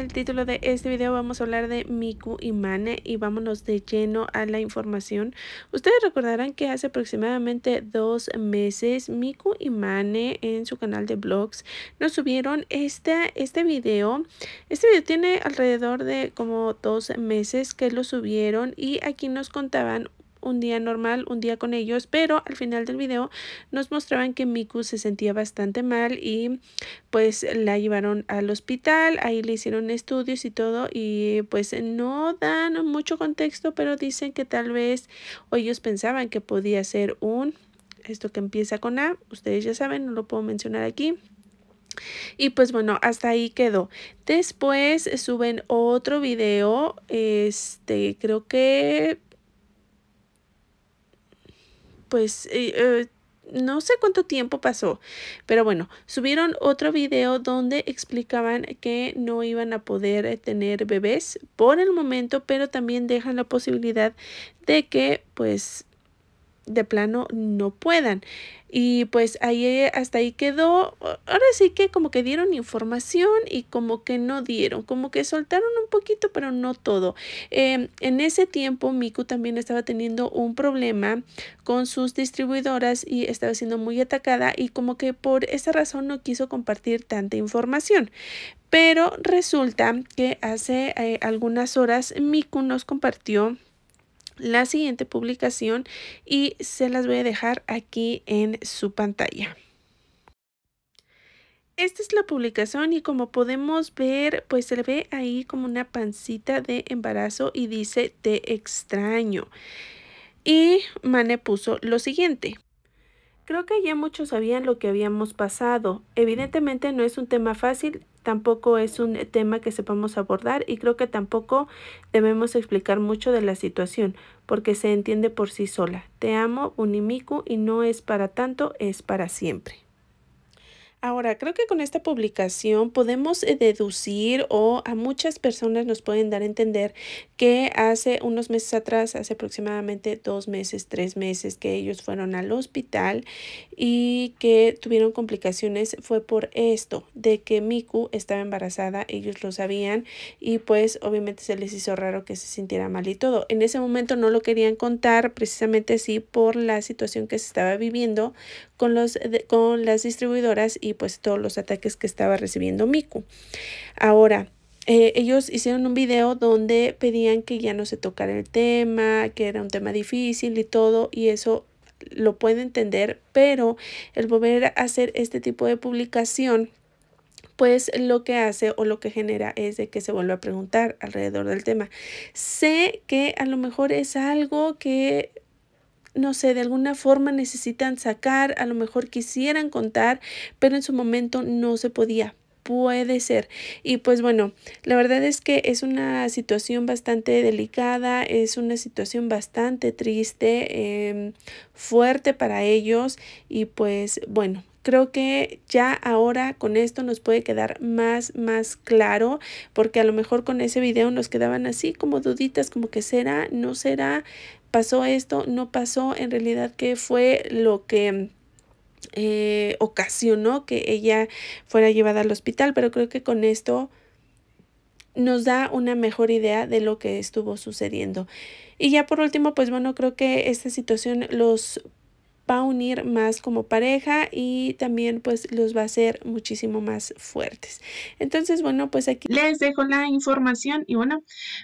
el título de este video vamos a hablar de Miku y Mane y vámonos de lleno a la información. Ustedes recordarán que hace aproximadamente dos meses Miku y Mane en su canal de blogs nos subieron este, este video. Este video tiene alrededor de como dos meses que lo subieron y aquí nos contaban un día normal, un día con ellos, pero al final del video nos mostraban que Miku se sentía bastante mal y pues la llevaron al hospital, ahí le hicieron estudios y todo y pues no dan mucho contexto, pero dicen que tal vez ellos pensaban que podía ser un, esto que empieza con A, ustedes ya saben, no lo puedo mencionar aquí, y pues bueno, hasta ahí quedó. Después suben otro video, este, creo que pues eh, eh, no sé cuánto tiempo pasó, pero bueno, subieron otro video donde explicaban que no iban a poder eh, tener bebés por el momento, pero también dejan la posibilidad de que pues de plano no puedan. Y pues ahí eh, hasta ahí quedó. Ahora sí que como que dieron información y como que no dieron, como que soltaron un poquito, pero no todo. Em, en ese tiempo Miku también estaba teniendo un problema con sus distribuidoras y estaba siendo muy atacada y como que por esa razón no quiso compartir tanta información. Pero resulta que hace eh, algunas horas Miku nos compartió la siguiente publicación y se las voy a dejar aquí en su pantalla. Esta es la publicación y como podemos ver, pues se ve ahí como una pancita de embarazo y dice te extraño. Y Mane puso lo siguiente. Creo que ya muchos sabían lo que habíamos pasado. Evidentemente no es un tema fácil tampoco es un tema que sepamos abordar y creo que tampoco debemos explicar mucho de la situación, porque se entiende por sí sola. Te amo, Unimiku, y no es para tanto, es para siempre. Ahora, creo que con esta publicación podemos eh, deducir o a muchas personas nos pueden dar a entender que hace unos meses atrás, hace aproximadamente dos meses, tres meses, que ellos fueron al hospital y que tuvieron complicaciones fue por esto, de que Miku estaba embarazada, ellos lo sabían y pues obviamente se les hizo raro que se sintiera mal y todo. En ese momento no lo querían contar precisamente así por la situación que se estaba viviendo con, los, con las distribuidoras y pues todos los ataques que estaba recibiendo Miku. Ahora, eh, ellos hicieron un video donde pedían que ya no se tocara el tema, que era un tema difícil y todo, y eso lo puede entender, pero el volver a hacer este tipo de publicación pues lo que hace o lo que genera es de que se vuelva a preguntar alrededor del tema. Sé que a lo mejor es algo que no sé, de alguna forma necesitan sacar, a lo mejor quisieran contar, pero en su momento no se podía. Puede ser. Y pues bueno, la verdad es que es una situación bastante delicada, es una situación bastante triste, em, fuerte para ellos y pues bueno, Creo que ya ahora con esto nos puede quedar más, más claro, porque a lo mejor con ese video nos quedaban así como duditas, como que será, no será, pasó esto, no pasó, en realidad qué fue lo que eh, ocasionó que ella fuera llevada al hospital, pero creo que con esto nos da una mejor idea de lo que estuvo sucediendo. Y ya por último, pues bueno, creo que esta situación los va a unir más como pareja y también pues los va a hacer muchísimo más fuertes. Entonces, bueno, pues aquí les dejo la información y bueno,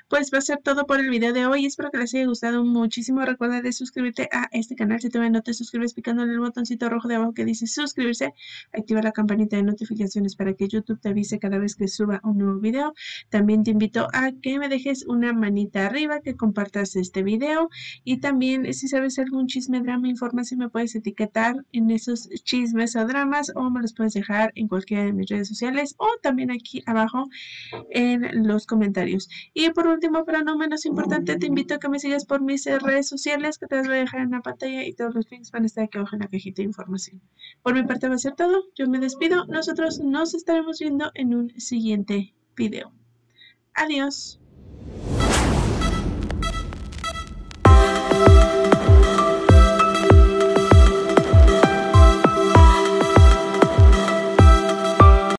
pues va a ser todo por el video de hoy. Espero que les haya gustado muchísimo. Recuerda de suscribirte a este canal si todavía no te suscribes picando el botoncito rojo de abajo que dice suscribirse, activa la campanita de notificaciones para que YouTube te avise cada vez que suba un nuevo video. También te invito a que me dejes una manita arriba, que compartas este video y también si sabes algún chisme, drama, información me puedes etiquetar en esos chismes o dramas o me los puedes dejar en cualquiera de mis redes sociales o también aquí abajo en los comentarios. Y por último, pero no menos importante, te invito a que me sigas por mis redes sociales que te las voy a dejar en la pantalla y todos los links van a estar aquí abajo en la cajita de información. Por mi parte va a ser todo. Yo me despido. Nosotros nos estaremos viendo en un siguiente video. Adiós.